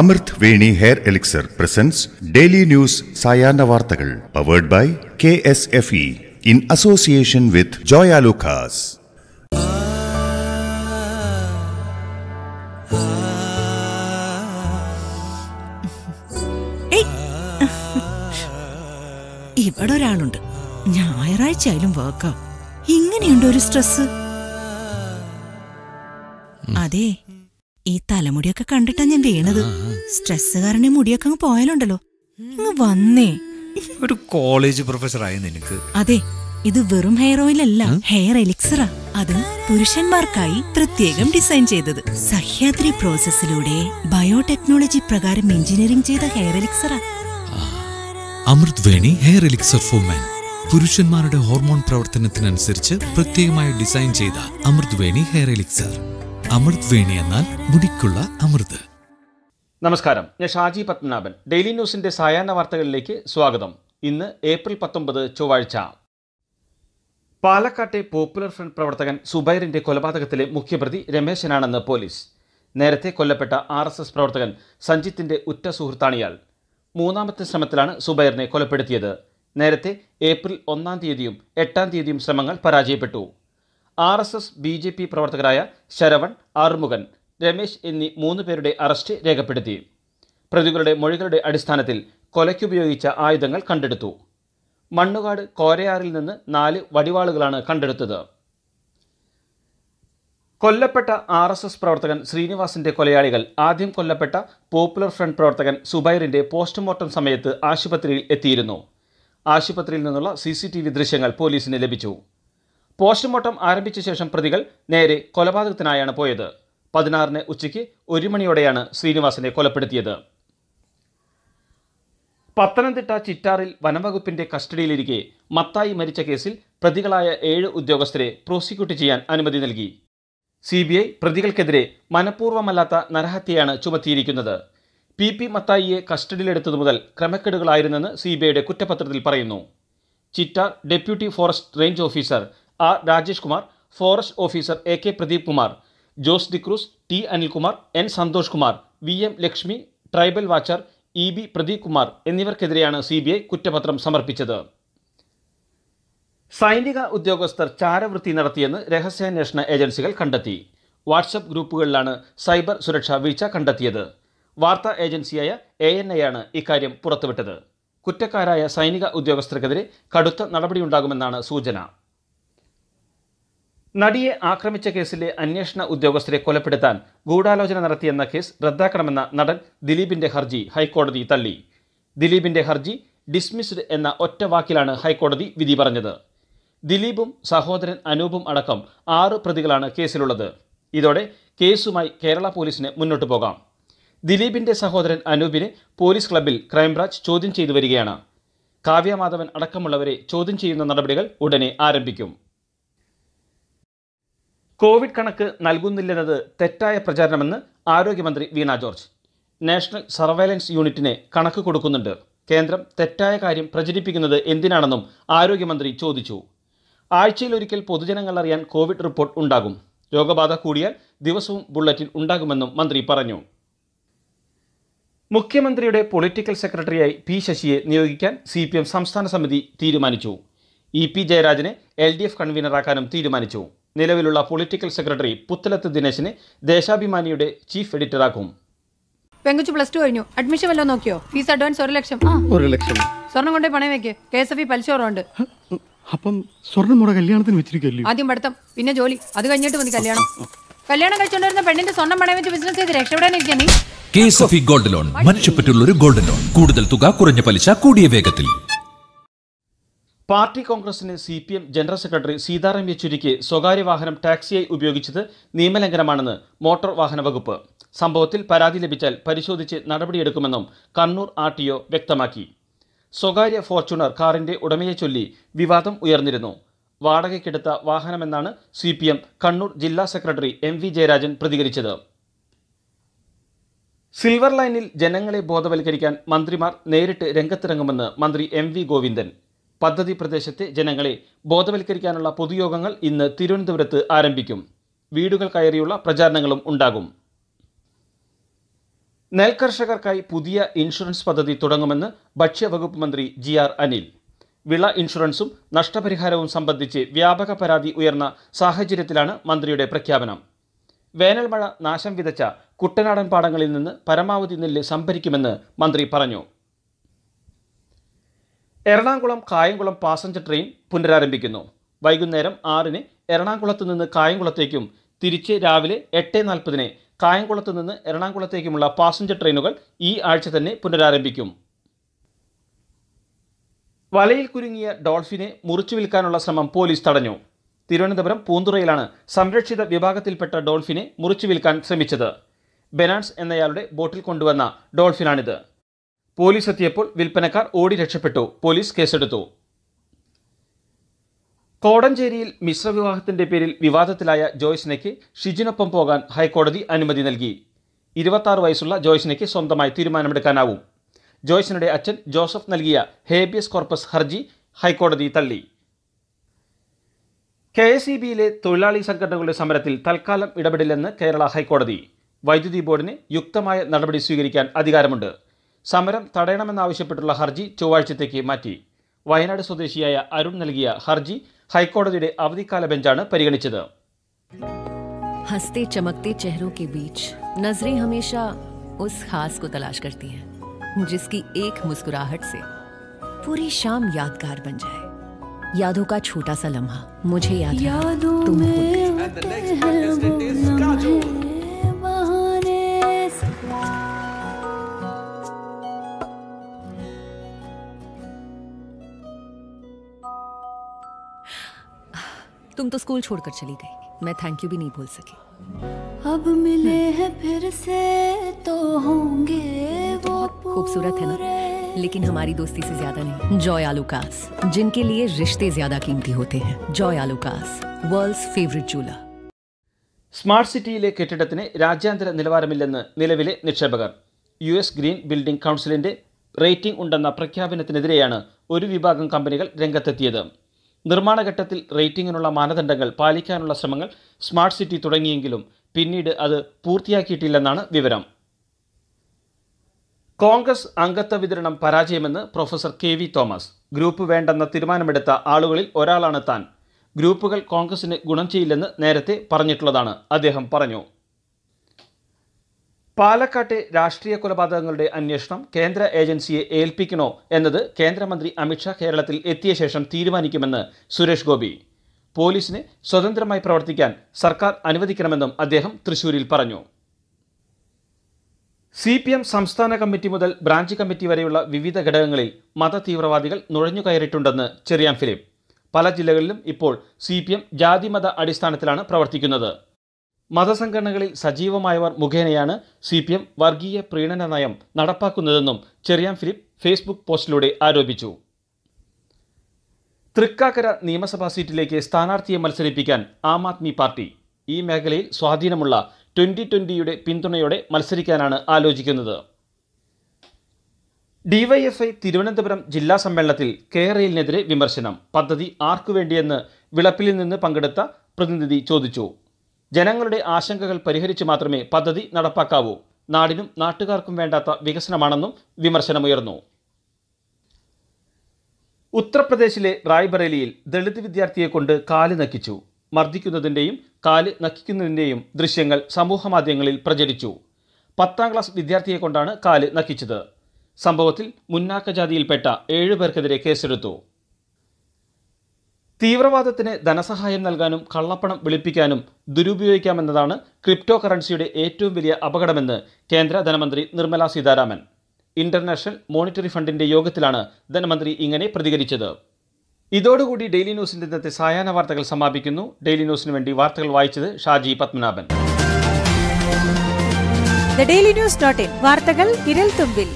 അമൃത് Veni hair elixir presents daily news സായാഹ്ന വാർത്തകൾ powered by K S F E in association with Joyalukkas ഇവിടെ ഒരാളുണ്ട് ഞായറാഴ്ച ആയാലും വർക്കാ ഇങ്ങനെയുണ്ട് ഒരു സ്ട്രെസ് അതെ ഈ തലമുടിയൊക്കെ കണ്ടിട്ടാ ഞാൻ വീണത് സ്ട്രെസ് കാരണം മുടിയൊക്കെ അങ്ങ് പോയാലുണ്ടല്ലോ അങ്ങ് വന്നേ ഒരു കോളേജ് പ്രൊഫസർ ആയ നിനക്ക് അതെ ഇത് വെറും ഹെയർ ഓയിൽ അല്ല ഹെയർ എലിക്സറാ അത് പുരുഷന്മാർക്കായി പ്രത്യേകം ഡിസൈൻ ചെയ്തത് സഹ്യാദ്രി പ്രോസസ്സിലൂടെ ബയോടെക്നോളജി പ്രകാരം എഞ്ചിനീയറിംഗ് ചെയ്ത ഹെയർ എലിക്സറാ Amrut Veni hair elixir four മാൻ പുരുഷന്മാരുടെ ഹോർമോൺ പ്രവർത്തനത്തിനനുസരിച്ച് പ്രത്യേകമായി ഡിസൈൻ ചെയ്ത അമൃത് വേണി ഹെയർ എലിക്സർ അമൃത് വേണി എന്നാൽ മുടിക്കുള്ള അമൃത് നമസ്കാരം ഞാൻ ഷാജി പത്മനാഭൻ ഡെയിലി ന്യൂസിന്റെ സായാഹ്ന വാർത്തകളിലേക്ക് സ്വാഗതം ഇന്ന് ഏപ്രിൽ പത്തൊമ്പത് ചൊവ്വാഴ്ച പാലക്കാട്ടെ പോപ്പുലർ ഫ്രണ്ട് പ്രവർത്തകൻ സുബൈറിന്റെ കൊലപാതകത്തിലെ മുഖ്യപ്രതി രമേശനാണെന്ന് പോലീസ് നേരത്തെ കൊല്ലപ്പെട്ട ആർ എസ് എസ് പ്രവർത്തകൻ സഞ്ജിത്തിന്റെ ഉറ്റ സുഹൃത്താണ് മൂന്നാമത്തെ ശ്രമത്തിലാണ് സുബൈറിനെ കൊലപ്പെടുത്തിയത് നേരത്തെ ഏപ്രിൽ ഒന്നാം തീയതിയും എട്ടാം തീയതിയും ശ്രമങ്ങൾ പരാജയപ്പെട്ടു R S S B J P പ്രവർത്തകരായ ശരവൺ ആറുമുഖൻ രമേശ് എന്നീ മൂന്ന് പേരുടെ അറസ്റ്റ് രേഖപ്പെടുത്തി പ്രതികളുടെ മൊഴികളുടെ അടിസ്ഥാനത്തിൽ കൊലയ്ക്കുപയോഗിച്ച ആയുധങ്ങൾ കണ്ടെടുത്തു മണ്ണുകാട് കോരയാറിൽ നിന്ന് നാല് വടിവാളുകളാണ് കണ്ടെടുത്തത് കൊല്ലപ്പെട്ട ആർ എസ് എസ് പ്രവർത്തകൻ ശ്രീനിവാസിന്റെ കൊലയാളികൾ ആദ്യം കൊല്ലപ്പെട്ട പോപ്പുലർ ഫ്രണ്ട് പ്രവർത്തകൻ സുബൈറിന്റെ പോസ്റ്റ്മോർട്ടം സമയത്ത് ആശുപത്രിയിൽ എത്തിയിരുന്നു ആശുപത്രിയിൽ നിന്നുള്ള സി ദൃശ്യങ്ങൾ പോലീസിന് ലഭിച്ചു പോസ്റ്റ്മോർട്ടം ആരംഭിച്ച ശേഷം പ്രതികൾ നേരെ കൊലപാതകത്തിനായാണ് പോയത് പതിനാറിന് ഉച്ചയ്ക്ക് ഒരു മണിയോടെയാണ് ശ്രീനിവാസനെ കൊലപ്പെടുത്തിയത് പത്തനംതിട്ട ചിറ്റാറിൽ വനംവകുപ്പിന്റെ കസ്റ്റഡിയിലിരിക്കെ മത്തായി മരിച്ച കേസിൽ പ്രതികളായ ഏഴ് ഉദ്യോഗസ്ഥരെ പ്രോസിക്യൂട്ട് ചെയ്യാൻ അനുമതി നൽകി സി ബി ഐ പ്രതികൾക്കെതിരെ മനഃപൂർവ്വമല്ലാത്ത നരഹത്യയാണ് ചുമത്തിയിരിക്കുന്നത് പി പി മത്തായിയെ കസ്റ്റഡിയിലെടുത്തതു മുതൽ ക്രമക്കേടുകളായിരുന്നെന്ന് സി ബി ഐയുടെ കുറ്റപത്രത്തിൽ പറയുന്നു Chittar deputy forest range officer R Rajesh Kumar forest officer A K Pradeep Kumar Jose D'Cruz T Anilkumar N Santhosh Kumar V M Lakshmi tribal watcher E B Pradeep Kumar എന്നിവർക്കെതിരെയാണ് സി ബി ഐ കുറ്റപത്രം സമർപ്പിച്ചത് സൈനിക ഉദ്യോഗസ്ഥർ ചാരവൃത്തി നടത്തിയെന്ന് രഹസ്യാന്വേഷണ ഏജൻസികൾ കണ്ടെത്തി വാട്സപ്പ് ഗ്രൂപ്പുകളിലാണ് സൈബർ സുരക്ഷാ വീഴ്ച കണ്ടെത്തിയത് വാർത്താ ഏജൻസിയായ എ എൻ ഐ ആണ് ഇക്കാര്യം പുറത്തുവിട്ടത് കുറ്റക്കാരായ സൈനിക ഉദ്യോഗസ്ഥർക്കെതിരെ കടുത്ത നടപടിയുണ്ടാകുമെന്നാണ് സൂചന നടിയെ ആക്രമിച്ച കേസിലെ അന്വേഷണ ഉദ്യോഗസ്ഥരെ കൊലപ്പെടുത്താൻ ഗൂഢാലോചന നടത്തിയെന്ന കേസ് റദ്ദാക്കണമെന്ന നടൻ ദിലീപിന്റെ ഹർജി ഹൈക്കോടതി തള്ളി ദിലീപിന്റെ ഹർജി ഡിസ്മിസ്ഡ് എന്ന ഒറ്റ വാക്കിലാണ് ഹൈക്കോടതി വിധി പറഞ്ഞത് ദിലീപും സഹോദരൻ അനൂപും അടക്കം ആറ് പ്രതികളാണ് കേസിലുള്ളത് ഇതോടെ കേസുമായി കേരള പോലീസിന് മുന്നോട്ട് പോകാം ദിലീപിന്റെ സഹോദരൻ അനൂപിനെ പോലീസ് ക്ലബിൽ ക്രൈംബ്രാഞ്ച് ചോദ്യം ചെയ്തു വരികയാണ് കാവ്യമാധവൻ അടക്കമുള്ളവരെ ചോദ്യം ചെയ്യുന്ന നടപടികൾ ഉടനെ ആരംഭിക്കും കോവിഡ് കണക്ക് നൽകുന്നില്ലെന്നത് തെറ്റായ പ്രചാരണമെന്ന് ആരോഗ്യമന്ത്രി വീണ ജോർജ് നാഷണൽ സർവൈലൻസ് യൂണിറ്റിനെ കണക്ക് കൊടുക്കുന്നുണ്ട് കേന്ദ്രം തെറ്റായ കാര്യം പ്രചരിപ്പിക്കുന്നത് എന്തിനാണെന്നും ആരോഗ്യമന്ത്രി ചോദിച്ചു ആഴ്ചയിലൊരിക്കൽ പൊതുജനങ്ങൾ അറിയാൻ കോവിഡ് റിപ്പോർട്ട് ഉണ്ടാകും രോഗബാധ കൂടിയാൽ ദിവസവും ബുള്ളറ്റിൻ ഉണ്ടാകുമെന്നും മന്ത്രി പറഞ്ഞു മുഖ്യമന്ത്രിയുടെ പൊളിറ്റിക്കൽ സെക്രട്ടറിയായി പി ശശിയെ നിയോഗിക്കാൻ സി പി എം സംസ്ഥാന സമിതി തീരുമാനിച്ചു ഇ പി ജയരാജനെ എൽ ഡി എഫ് കൺവീനറാക്കാനും തീരുമാനിച്ചു നിലവിലുള്ള പൊളിറ്റിക്കൽ സെക്രട്ടറി പുത്തലത്ത് ദിനേശിനെ ദേശാഭിമാനിയുടെ ചീഫ് എഡിറ്ററാക്കും പെങ്കുച്ചു പ്ലസ് ടു കഴിഞ്ഞു അഡ്മിഷൻ വല്ലതും നോക്കിയോ ഫീസ് അഡ്വാൻസ് ഒരു ലക്ഷം ഒരു ലക്ഷം സ്വർണം കൊണ്ടേ പണയം വെക്കേ കെ എസ് എഫ് ഇ പലിശോറുണ്ട് അപ്പം സ്വർണം മുട കല്യാണത്തിന് വെച്ചിരിക്കല്ലേ ആദ്യം പഠിത്തം പിന്നെ ജോലി അത് കഴിഞ്ഞിട്ട് മതി കല്യാണം കല്യാണം കഴിച്ചുകൊണ്ടിരുന്ന പെണ്ണിന്റെ സ്വർണം പണയം വെച്ച് ബിസിനസ് ചെയ്ത് രക്ഷപ്പെടാൻ നീ K S F E gold loan മനുഷ്യപ്പെട്ടുള്ള ഒരു ഗോൾഡ് ലോൺ കൂടുതൽ തുക കുറഞ്ഞ പലിശ കൂടിയ വേഗത്തിൽ പാർട്ടി കോൺഗ്രസിന് C P M general secretary Sitaram യെച്ചൂരിക്ക് സ്വകാര്യ വാഹനം ടാക്സിയായി ഉപയോഗിച്ചത് നിയമലംഘനമാണെന്ന് മോട്ടോർ വാഹന വകുപ്പ് സംഭവത്തിൽ പരാതി ലഭിച്ചാൽ പരിശോധിച്ച് നടപടിയെടുക്കുമെന്നും കണ്ണൂർ ആർ ടി ഒ വ്യക്തമാക്കി സ്വകാര്യ ഫോർച്യൂണർ കാറിന്റെ ഉടമയെ ചൊല്ലി വിവാദം ഉയർന്നിരുന്നു വാടകയ്ക്കെടുത്ത വാഹനമെന്നാണ് സി പി എം കണ്ണൂർ ജില്ലാ സെക്രട്ടറി എം വി ജയരാജൻ പ്രതികരിച്ചത് സിൽവർ ലൈനിൽ ജനങ്ങളെ ബോധവൽക്കരിക്കാൻ മന്ത്രിമാർ നേരിട്ട് രംഗത്തിറങ്ങുമെന്ന് മന്ത്രി എം വി ഗോവിന്ദൻ പദ്ധതി പ്രദേശത്തെ ജനങ്ങളെ ബോധവൽക്കരിക്കാനുള്ള പൊതുയോഗങ്ങൾ ഇന്ന് തിരുവനന്തപുരത്ത് ആരംഭിക്കും വീടുകൾ കയറിയുള്ള പ്രചാരണങ്ങളും ഉണ്ടാകും നെൽകർഷകർക്കായി പുതിയ ഇൻഷുറൻസ് പദ്ധതി തുടങ്ങുമെന്ന് ഭക്ഷ്യവകുപ്പ് മന്ത്രി ജി ആർ അനിൽ വിള ഇൻഷുറൻസും നഷ്ടപരിഹാരവും സംബന്ധിച്ച് വ്യാപക പരാതി ഉയർന്ന സാഹചര്യത്തിലാണ് മന്ത്രിയുടെ പ്രഖ്യാപനം വേനൽമഴ നാശം വിതച്ച കുട്ടനാടൻ പാടങ്ങളിൽ നിന്ന് പരമാവധി നെല്ല് സംഭരിക്കുമെന്ന് മന്ത്രി പറഞ്ഞു എറണാകുളം കായംകുളം പാസഞ്ചർ ട്രെയിൻ പുനരാരംഭിക്കുന്നു വൈകുന്നേരം ആറിന് എറണാകുളത്ത് നിന്ന് കായംകുളത്തേക്കും തിരിച്ച് രാവിലെ എട്ട് നാൽപ്പതിന് കായംകുളത്ത് നിന്ന് എറണാകുളത്തേക്കുമുള്ള പാസഞ്ചർ ട്രെയിനുകൾ ഈ ആഴ്ച തന്നെ പുനരാരംഭിക്കും വലയിൽ കുരുങ്ങിയ ഡോൾഫിനെ മുറിച്ചു വിൽക്കാനുള്ള ശ്രമം പോലീസ് തടഞ്ഞു തിരുവനന്തപുരം പൂന്തുറയിലാണ് സംരക്ഷിത വിഭാഗത്തിൽപ്പെട്ട ഡോൾഫിനെ മുറിച്ചു വിൽക്കാൻ ശ്രമിച്ചത് ബെനാൻസ് എന്നയാളുടെ ബോട്ടിൽ കൊണ്ടുവന്ന ഡോൾഫിനാണിത് പോലീസ് എത്തിയപ്പോൾ വിൽപ്പനക്കാർ ഓടി രക്ഷപ്പെട്ടു പോലീസ് കേസെടുത്തു കോടഞ്ചേരിയിൽ മിശ്രവിവാഹത്തിന്റെ പേരിൽ വിവാദത്തിലായ ജോയ്സിനയ്ക്ക് ഷിജിനൊപ്പം പോകാൻ ഹൈക്കോടതി അനുമതി നൽകി ഇരുപത്താറ് വയസ്സുള്ള ജോയ്സിനയ്ക്ക് സ്വന്തമായി തീരുമാനമെടുക്കാനാവും ജോയ്സിനുടെ അച്ഛൻ ജോസഫ് നൽകിയ ഹേബിയസ് കോർപ്പസ് ഹർജി ഹൈക്കോടതി തള്ളി കെ എസ് ഇ ബിയിലെ തൊഴിലാളി സംഘടനകളുടെ സമരത്തിൽ തൽക്കാലം ഇടപെടില്ലെന്ന് കേരള ഹൈക്കോടതി വൈദ്യുതി ബോർഡിന് യുക്തമായ നടപടി സ്വീകരിക്കാൻ അധികാരമുണ്ട് സമരം തടയണമെന്നാവശ്യപ്പെട്ടുള്ള ഹർജി ചൊവ്വാഴ്ചത്തേക്ക് മാറ്റി വയനാട് സ്വദേശിയായ അരുൺ നൽകിയ ഹർജി ഹൈക്കോടതിയുടെ അവധിക്കാല ബെഞ്ചാണ് പരിഗണിച്ചത് हंसते चमकते चेहरों के बीच नजरें हमेशा उस खास को तलाश करती हैं जिसकी एक मुस्कुराहट से पूरी शाम यादगार बन जाए यादों का छोटा सा लम्हा मुझे याद यादों में तुम तुम तो स्कूल छोड़कर चली गई मैं थैंक यू भी नहीं बोल सकी अब मिले हैं फिर से तो होंगे वो खूबसूरत है ना लेकिन हमारी दोस्ती से ज्यादा नहीं जॉय आलूकास जिनके लिए रिश्ते ज्यादा कीमती होते हैं Joyalukkas world's favourite jeweller smart സിറ്റിയിലെ കെട്ടിടത്തിന് രാജ്യാന്തര നിലവാരമില്ലെന്ന് നിലവിലെ നിക്ഷേപകർ യു എസ് ഗ്രീൻ ബിൽഡിംഗ് കൗൺസിലിൻ്റെ റേറ്റിംഗ് ഉണ്ടെന്ന പ്രഖ്യാപനത്തിനെതിരെയാണ് ഒരു വിഭാഗം കമ്പനികൾ രംഗത്തെത്തിയത് നിർമ്മാണഘട്ടത്തിൽ റേറ്റിംഗിനുള്ള മാനദണ്ഡങ്ങൾ പാലിക്കാനുള്ള ശ്രമങ്ങൾ സ്മാർട്ട് സിറ്റി തുടങ്ങിയെങ്കിലും പിന്നീട് അത് പൂർത്തിയാക്കിയിട്ടില്ലെന്നാണ് വിവരം കോൺഗ്രസ് അംഗത്വ വിതരണം പരാജയമെന്ന് professor K V Thomas group വേണ്ടെന്ന തീരുമാനമെടുത്ത ആളുകളിൽ ഒരാളാണ് താൻ ഗ്രൂപ്പുകൾ കോൺഗ്രസിന് ഗുണം ചെയ്യില്ലെന്ന് നേരത്തെ പറഞ്ഞിട്ടുള്ളതാണ് അദ്ദേഹം പറഞ്ഞു പാലക്കാട്ടെ രാഷ്ട്രീയ കൊലപാതകങ്ങളുടെ അന്വേഷണം കേന്ദ്ര ഏജൻസിയെ ഏൽപ്പിക്കണോ എന്നത് കേന്ദ്രമന്ത്രി അമിത്ഷാ കേരളത്തിൽ എത്തിയ ശേഷം തീരുമാനിക്കുമെന്ന് സുരേഷ് ഗോപി പോലീസിന് സ്വതന്ത്രമായി പ്രവർത്തിക്കാൻ സർക്കാർ അനുവദിക്കണമെന്നും അദ്ദേഹം തൃശൂരിൽ പറഞ്ഞു സി പി എം സംസ്ഥാന കമ്മിറ്റി മുതൽ ബ്രാഞ്ച് കമ്മിറ്റി വരെയുള്ള വിവിധ ഘടകങ്ങളിൽ മതതീവ്രവാദികൾ നുഴഞ്ഞുകയറിയിട്ടുണ്ടെന്ന് ചെറിയാൻ ഫിലിപ്പ് പല ജില്ലകളിലും ഇപ്പോൾ സി പി എം ജാതിമത അടിസ്ഥാനത്തിലാണ് പ്രവർത്തിക്കുന്നത് മതസംഘടനകളിൽ സജീവമായവർ മുഖേനയാണ് സി പി എം വർഗീയ പ്രീണന നയം നടപ്പാക്കുന്നതെന്നും ചെറിയാൻ ഫിലിപ്പ് ഫേസ്ബുക്ക് പോസ്റ്റിലൂടെ ആരോപിച്ചു തൃക്കാക്കര നിയമസഭാ സീറ്റിലേക്ക് സ്ഥാനാർത്ഥിയെ മത്സരിപ്പിക്കാൻ ആം ആദ്മി പാർട്ടി ഈ മേഖലയിൽ സ്വാധീനമുള്ള ട്വൻ്റി ട്വൻ്റിയുടെ പിന്തുണയോടെ മത്സരിക്കാനാണ് ആലോചിക്കുന്നത് ഡിവൈഎഫ്ഐ തിരുവനന്തപുരം ജില്ലാ സമ്മേളനത്തിൽ കെ വിമർശനം പദ്ധതി ആർക്കുവേണ്ടിയെന്ന് വിളപ്പിൽ നിന്ന് പങ്കെടുത്ത പ്രതിനിധി ചോദിച്ചു ജനങ്ങളുടെ ആശങ്കകൾ പരിഹരിച്ചു മാത്രമേ പദ്ധതി നടപ്പാക്കാവൂ നാടിനും നാട്ടുകാർക്കും വേണ്ടാത്ത വികസനമാണെന്നും വിമർശനമുയർന്നു ഉത്തർപ്രദേശിലെ റായ്ബറേലിയിൽ ദളിത് വിദ്യാർത്ഥിയെ കൊണ്ട് കാല് നക്കിച്ചു മർദ്ദിക്കുന്നതിൻ്റെയും കാല് നക്കിക്കുന്നതിൻ്റെയും ദൃശ്യങ്ങൾ സമൂഹമാധ്യമങ്ങളിൽ പ്രചരിച്ചു പത്താം ക്ലാസ് വിദ്യാർത്ഥിയെ കൊണ്ടാണ് കാല് നക്കിച്ചത് സംഭവത്തിൽ മുന്നാക്ക ജാതിയിൽപ്പെട്ട ഏഴുപേർക്കെതിരെ പേർക്കെതിരെ കേസെടുത്തു തീവ്രവാദത്തിന് ധനസഹായം നൽകാനും കള്ളപ്പണം വെളുപ്പിക്കാനും ദുരുപയോഗിക്കാമെന്നതാണ് ക്രിപ്റ്റോ കറൻസിയുടെ ഏറ്റവും വലിയ അപകടമെന്ന് കേന്ദ്ര ധനമന്ത്രി നിർമ്മല സീതാരാമൻ ഇന്റർനാഷണൽ മോണിറ്ററി ഫണ്ടിന്റെ യോഗത്തിലാണ് ധനമന്ത്രി ഇങ്ങനെ പ്രതികരിച്ചത് ഇതോടുകൂടി ഡെയിലി ന്യൂസിന്റെ ഇന്നത്തെ സായാഹ്ന വാർത്തകൾ സമാപിക്കുന്നു ഡെയിലി ന്യൂസിന് വേണ്ടി വാർത്തകൾ വായിച്ചത് ഷാജി പത്മനാഭൻ വാർത്തകൾ വിരൽ തുമ്പിൽ